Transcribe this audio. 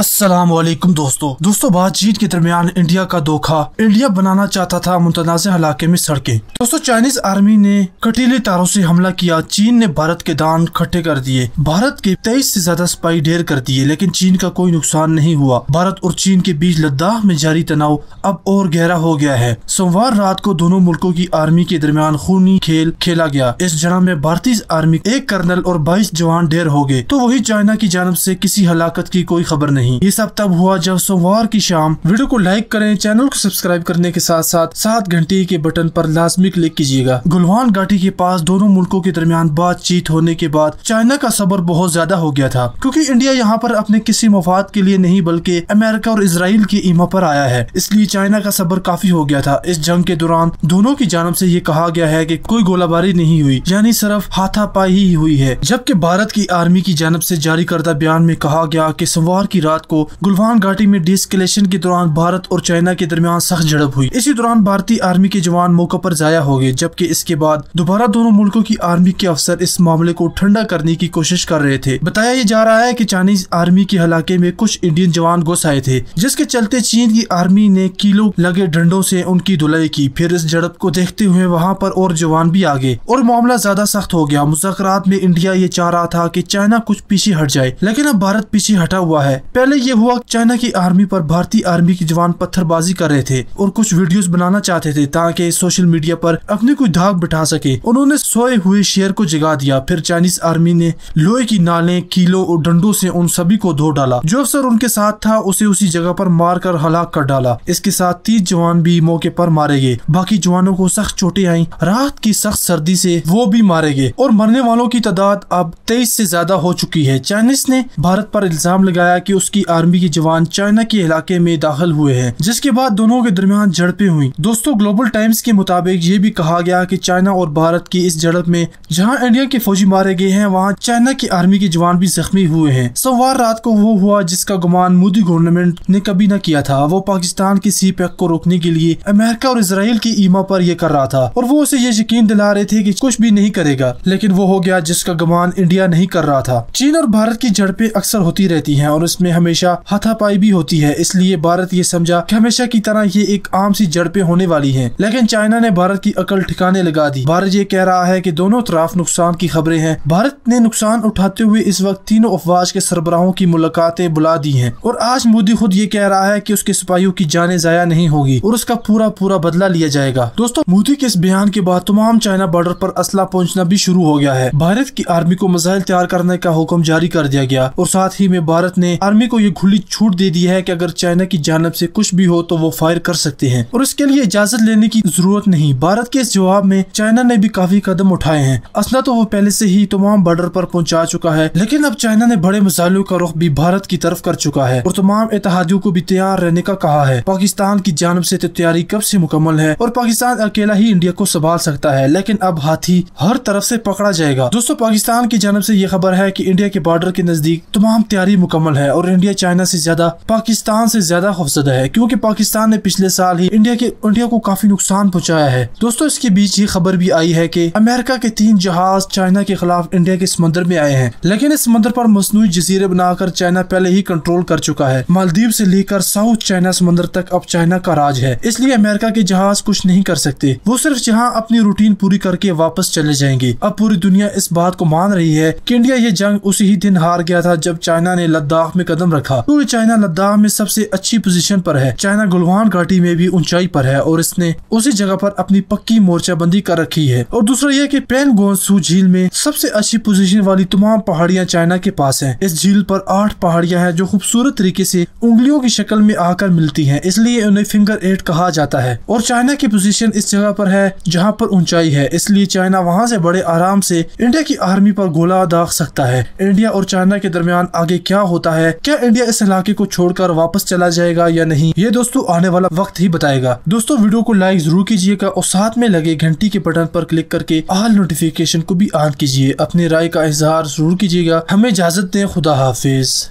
असलम वालेकुम दोस्तों दोस्तों बातचीत के दरमियान इंडिया का धोखा इंडिया बनाना चाहता था मुंतनाज इलाके में सड़कें दोस्तों चाइनीज आर्मी ने कटीले तारों से हमला किया चीन ने भारत के दान खट्टे कर दिए भारत के तेईस से ज्यादा स्पाई ढेर कर दिए लेकिन चीन का कोई नुकसान नहीं हुआ भारत और चीन के बीच लद्दाख में जारी तनाव अब और गहरा हो गया है सोमवार रात को दोनों मुल्कों की आर्मी के दरमियान खूनी खेल खेला गया इस जड़ा में भारतीय आर्मी एक कर्नल और बाईस जवान ढेर हो गए तो वही चाइना की जानब ऐसी किसी हलाकत की कोई खबर नहीं नहीं ये सब तब हुआ जब सोमवार की शाम वीडियो को लाइक करें चैनल को सब्सक्राइब करने के साथ साथ सात घंटे के बटन पर लाजमी क्लिक कीजिएगा गुलवान घाटी के पास दोनों मुल्कों के दरमियान बातचीत होने के बाद चाइना का सबर बहुत ज्यादा हो गया था क्यूँकी इंडिया यहाँ पर अपने किसी मफाद के लिए नहीं बल्कि अमेरिका और इसराइल की ईमा पर आया है इसलिए चाइना का सबर काफी हो गया था इस जंग के दौरान दोनों की जानब ऐसी ये कहा गया है की कोई गोलाबारी नहीं हुई यानी सिर्फ हाथापाई ही हुई है जबकि भारत की आर्मी की जानब ऐसी जारी करदा बयान में कहा गया कि सोमवार की रात रात को गुलवान घाटी में डिस्कलेशन के दौरान भारत और चाइना के दरमियान सख्त झड़प हुई इसी दौरान भारतीय आर्मी के जवान मौके पर जाया हो गए जबकि इसके बाद दोबारा दोनों मुल्कों की आर्मी के अफसर इस मामले को ठंडा करने की कोशिश कर रहे थे बताया ये जा रहा है की चाइनीज आर्मी के हलाके में कुछ इंडियन जवान घुस आए थे जिसके चलते चीन की आर्मी ने किलो लगे डंडों से उनकी धुलाई की फिर इस झड़प को देखते हुए वहाँ पर और जवान भी आ गए और मामला ज्यादा सख्त हो गया मुजाकर में इंडिया ये चाह रहा था की चाइना कुछ पीछे हट जाए लेकिन अब भारत पीछे हटा हुआ है पहले ये हुआ चाइना की आर्मी पर भारतीय आर्मी के जवान पत्थरबाजी कर रहे थे और कुछ वीडियोस बनाना चाहते थे ताकि सोशल मीडिया पर अपने कोई धाक बिठा सके उन्होंने सोए हुए शेर को जगा दिया फिर चाइनीज आर्मी ने लोहे की नाले कीलों और डंडों से उन सभी को धो डाला जो अफसर उनके साथ था उसे उसी जगह पर मार कर हलाक कर डाला इसके साथ तीस जवान भी मौके पर मारे गए बाकी जवानों को सख्त चोटे आई रात की सख्त सर्दी से वो भी मारे गए और मरने वालों की तादाद अब तेईस से ज्यादा हो चुकी है चाइनीस ने भारत पर इल्जाम लगाया कि उस की आर्मी के जवान चाइना के इलाके में दाखिल हुए हैं जिसके बाद दोनों के दरमियान झड़पें हुई दोस्तों ग्लोबल टाइम्स के मुताबिक ये भी कहा गया कि चाइना और भारत की इस झड़प में जहाँ इंडिया के फौजी मारे गए हैं वहाँ चाइना की आर्मी के जवान भी जख्मी हुए हैं सोमवार रात को वो हुआ जिसका गुमान मोदी गवर्नमेंट ने कभी न किया था वो पाकिस्तान के सी पैक e को रोकने के लिए अमेरिका और इसराइल की ईमा पर यह कर रहा था और वो उसे ये यकीन दिला रहे थे कि कुछ भी नहीं करेगा लेकिन वो हो गया जिसका गुमान इंडिया नहीं कर रहा था चीन और भारत की झड़पें अक्सर होती रहती हैं और इसमें हमेशा हाथापाई भी होती है इसलिए भारत ये समझा कि हमेशा की तरह ये एक आम सी झड़पें होने वाली है लेकिन चाइना ने भारत की अकल ठिकाने लगा दी भारत ये कह रहा है की दोनों तरफ नुकसान की खबरें हैं भारत ने नुकसान उठाते हुए इस वक्त तीनों अफवाज के सरबराहों की मुलाकातें बुला दी है और आज मोदी खुद ये कह रहा है की उसके सिपाहियों की जाने जाया नहीं होगी और उसका पूरा पूरा बदला लिया जाएगा दोस्तों मोदी के इस बयान के बाद तमाम चाइना बॉर्डर पर असला पहुंचना भी शुरू हो गया है भारत की आर्मी को मिसाइल तैयार करने का हुक्म जारी कर दिया गया और साथ ही में भारत ने आर्मी को ये खुली छूट दे दी है कि अगर चाइना की जानब से कुछ भी हो तो वो फायर कर सकते हैं और इसके लिए इजाजत लेने की जरूरत नहीं भारत के इस जवाब में चाइना ने भी काफी कदम उठाए हैं असला तो वो पहले से ही तमाम बॉर्डर पर पहुंचा चुका है लेकिन अब चाइना ने बड़े मिसाइलों का रुख भी भारत की तरफ कर चुका है और तमाम इतिहादियों को भी तैयार रहने का कहा है पाकिस्तान की जानब से तो तैयारी कब से मुकम्मल है और पाकिस्तान अकेला ही इंडिया को संभाल सकता है लेकिन अब हाथी हर तरफ से पकड़ा जाएगा दोस्तों पाकिस्तान की जानब से ये खबर है की इंडिया के बॉर्डर के नजदीक तमाम तैयारी मुकम्मल है और इंडिया चाइना से ज्यादा पाकिस्तान से ज्यादा खौफजदा है क्योंकि पाकिस्तान ने पिछले साल ही इंडिया के इंडिया को काफी नुकसान पहुंचाया है दोस्तों इसके बीच ये खबर भी आई है की अमेरिका के तीन जहाज चाइना के खिलाफ इंडिया के समंदर में आए हैं लेकिन इस समंदर पर मसनू जजीरे बनाकर चाइना पहले ही कंट्रोल कर चुका है मालदीव से लेकर साउथ चाइना समंदर तक अब चाइना का राज है इसलिए अमेरिका के जहाज कुछ नहीं कर सकते वो सिर्फ जहाँ अपनी रूटीन पूरी करके वापस चले जाएंगे अब पूरी दुनिया इस बात को मान रही है की इंडिया ये जंग उसी ही दिन हार गया था जब चाइना ने लद्दाख में कदम कदम रखा पूरी चाइना लद्दाख में सबसे अच्छी पोजीशन पर है चाइना गुलवान घाटी में भी ऊंचाई पर है और इसने उसी जगह पर अपनी पक्की मोर्चाबंदी कर रखी है और दूसरा यह कि पेनगोनसू झील में सबसे अच्छी पोजीशन वाली तमाम पहाड़ियां चाइना के पास हैं। इस झील पर आठ पहाड़ियां हैं जो खूबसूरत तरीके से उंगलियों की शक्ल में आकर मिलती है इसलिए उन्हें फिंगर एट कहा जाता है और चाइना की पोजिशन इस जगह पर है जहाँ पर ऊंचाई है इसलिए चाइना वहाँ से बड़े आराम से इंडिया की आर्मी पर गोला दाग सकता है इंडिया और चाइना के दरमियान आगे क्या होता है क्या इंडिया इस इलाके को छोड़कर वापस चला जाएगा या नहीं ये दोस्तों आने वाला वक्त ही बताएगा दोस्तों वीडियो को लाइक जरूर कीजिएगा और साथ में लगे घंटी के बटन पर क्लिक करके आल नोटिफिकेशन को भी ऑन कीजिए अपनी राय का इजहार जरूर कीजिएगा हमें इजाजत दें खुदा हाफिज